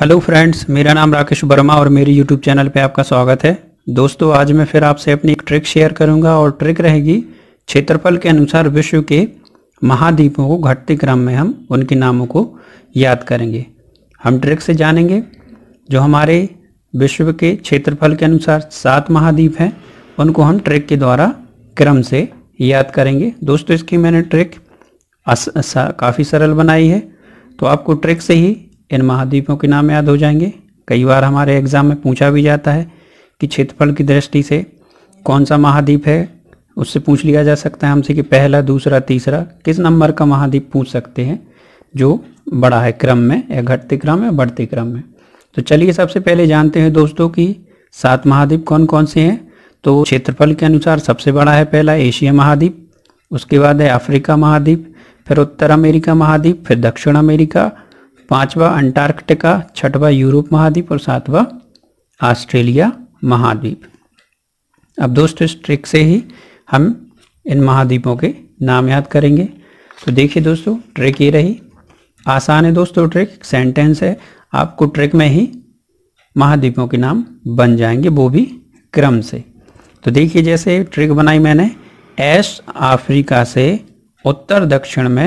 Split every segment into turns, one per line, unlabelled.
hello friends मेरा नाम राकेश वर्मा और मेरे यूट्यूब चैनल पे आपका स्वागत है दोस्तों आज मैं फिर आपसे अपनी एक ट्रिक शेयर करूंगा और ट्रिक रहेगी क्षेत्रफल के अनुसार विश्व के महाद्वीपों को घटते क्रम में हम उनके नामों को याद करेंगे हम ट्रिक से जानेंगे जो हमारे विश्व के क्षेत्रफल के अनुसार सात महाद्वीप हैं उनको हम ट्रिक के द्वारा क्रम से याद करेंगे दोस्तों इसकी मैंने ट्रिक काफ़ी सरल बनाई है तो आपको ट्रिक से ही इन महाद्वीपों के नाम याद हो जाएंगे कई बार हमारे एग्ज़ाम में पूछा भी जाता है कि क्षेत्रफल की दृष्टि से कौन सा महाद्वीप है उससे पूछ लिया जा सकता है हमसे कि पहला दूसरा तीसरा किस नंबर का महाद्वीप पूछ सकते हैं जो बड़ा है क्रम में या घटते क्रम या बढ़ते क्रम में तो चलिए सबसे पहले जानते हैं दोस्तों कि सात महाद्वीप कौन कौन से हैं तो क्षेत्रफल के अनुसार सबसे बड़ा है पहला एशिया महाद्वीप उसके बाद है अफ्रीका महाद्वीप फिर उत्तर अमेरिका महाद्वीप फिर दक्षिण अमेरिका पांचवा अंटार्कटिका छठवा यूरोप महाद्वीप और सातवा ऑस्ट्रेलिया महाद्वीप अब दोस्तों इस ट्रिक से ही हम इन महाद्वीपों के नाम याद करेंगे तो देखिए दोस्तों ट्रिक ये रही आसान है दोस्तों ट्रिक सेंटेंस है आपको ट्रिक में ही महाद्वीपों के नाम बन जाएंगे वो भी क्रम से तो देखिए जैसे ट्रिक बनाई मैंने एस अफ्रीका से उत्तर दक्षिण में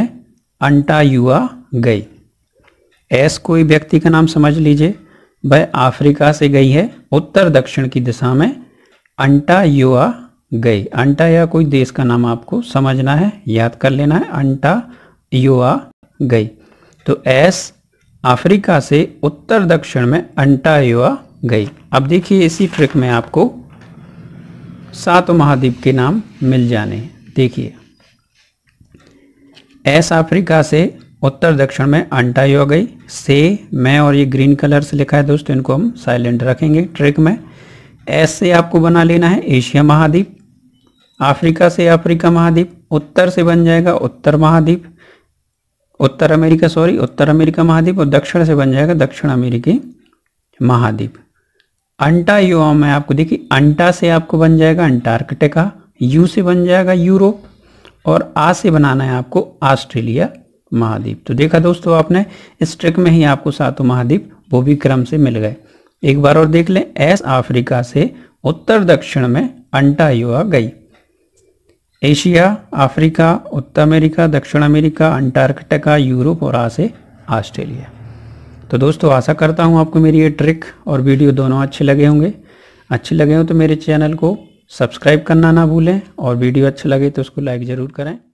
अंटायुआ गई एस कोई व्यक्ति का नाम समझ लीजिए वह अफ्रीका से गई है उत्तर दक्षिण की दिशा में अंटा युआ गई अंटा या कोई देश का नाम आपको समझना है याद कर लेना है अंटा युआ गई तो एस अफ्रीका से उत्तर दक्षिण में अंटा युआ गई अब देखिए इसी ट्रिक में आपको सात महाद्वीप के नाम मिल जाने हैं देखिए एस अफ्रीका से उत्तर दक्षिण में अंटाई हो गई से मैं और ये ग्रीन कलर से लिखा है दोस्तों इनको हम साइलेंट रखेंगे ट्रिक में एस से आपको बना लेना है एशिया महाद्वीप अफ्रीका से अफ्रीका महाद्वीप उत्तर से बन जाएगा उत्तर महाद्वीप उत्तर अमेरिका सॉरी उत्तर अमेरिका महाद्वीप और दक्षिण से बन जाएगा दक्षिण अमेरिकी महाद्वीप अंटा युवा में आपको देखिए अंटा से आपको बन जाएगा अंटार्कटिका यू से बन जाएगा यूरोप और आ से बनाना है आपको ऑस्ट्रेलिया महाद्वीप तो देखा दोस्तों आपने इस ट्रिक में ही आपको सातों महाद्वीप वो भी क्रम से मिल गए एक बार और देख लें एस अफ्रीका से उत्तर दक्षिण में युवा गई एशिया अफ्रीका उत्तर अमेरिका दक्षिण अमेरिका अंटार्कटिका यूरोप और आसे ऑस्ट्रेलिया तो दोस्तों आशा करता हूँ आपको मेरी ये ट्रिक और वीडियो दोनों अच्छे लगे होंगे अच्छे लगे हों तो मेरे चैनल को सब्सक्राइब करना ना भूलें और वीडियो अच्छा लगे तो उसको लाइक ज़रूर करें